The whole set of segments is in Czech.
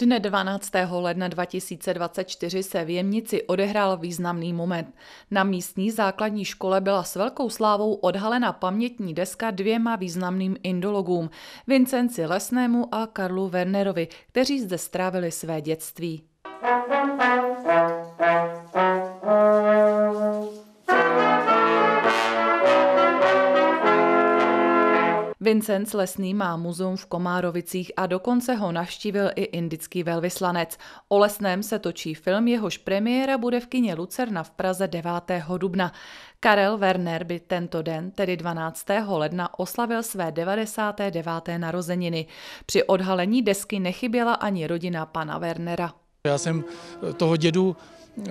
Dne 12. ledna 2024 se v Jemnici odehrál významný moment. Na místní základní škole byla s velkou slávou odhalena pamětní deska dvěma významným indologům, Vincenci Lesnému a Karlu Wernerovi, kteří zde strávili své dětství. Thank you. Vincenc Lesný má muzeum v Komárovicích a dokonce ho navštívil i indický velvyslanec. O Lesném se točí film, jehož premiéra bude v kině Lucerna v Praze 9. dubna. Karel Werner by tento den, tedy 12. ledna, oslavil své 99. narozeniny. Při odhalení desky nechyběla ani rodina pana Wernera. Já jsem toho dědu eh,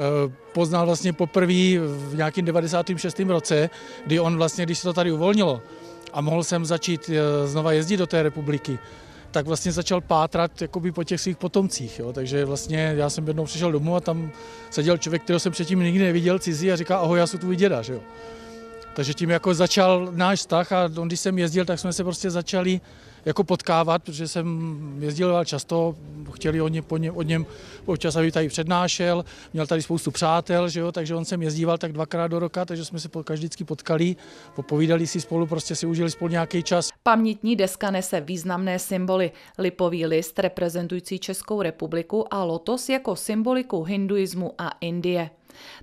poznal vlastně poprvé v nějakém 96. roce, kdy on vlastně, když se to tady uvolnilo, a mohl jsem začít eh, znova jezdit do té republiky, tak vlastně začal pátrat jakoby po těch svých potomcích. Jo. Takže vlastně já jsem jednou přišel domů a tam seděl člověk, kterého jsem předtím nikdy neviděl, cizí a říká, ahoj, já jsem tvůj děda. Že jo. Takže tím jako začal náš vztah a on, když jsem jezdil, tak jsme se prostě začali jako potkávat, protože jsem jezdil často, chtěli oni po něm, od něm občas, aby tady přednášel, měl tady spoustu přátel, že jo, takže on sem jezdíval tak dvakrát do roka, takže jsme se po, potkali, popovídali si spolu, prostě si užili spolu nějaký čas. Pamětní deska nese významné symboly. Lipový list reprezentující Českou republiku a lotos jako symboliku hinduismu a Indie.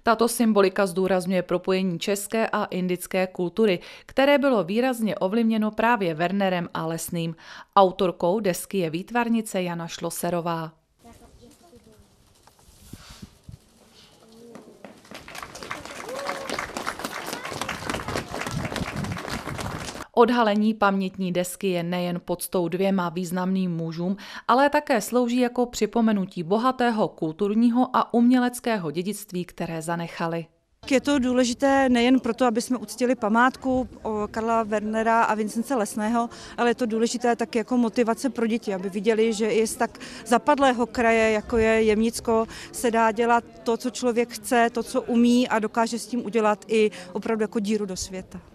Tato symbolika zdůrazňuje propojení české a indické kultury, které bylo výrazně ovlivněno právě Wernerem a Lesným. Autorkou desky je výtvarnice Jana Šloserová. Odhalení pamětní desky je nejen podstou dvěma významným mužům, ale také slouží jako připomenutí bohatého kulturního a uměleckého dědictví, které zanechali. Je to důležité nejen proto, aby jsme uctili památku Karla Wernera a Vincence Lesného, ale je to důležité tak jako motivace pro děti, aby viděli, že i z tak zapadlého kraje, jako je Jemnicko, se dá dělat to, co člověk chce, to, co umí a dokáže s tím udělat i opravdu jako díru do světa.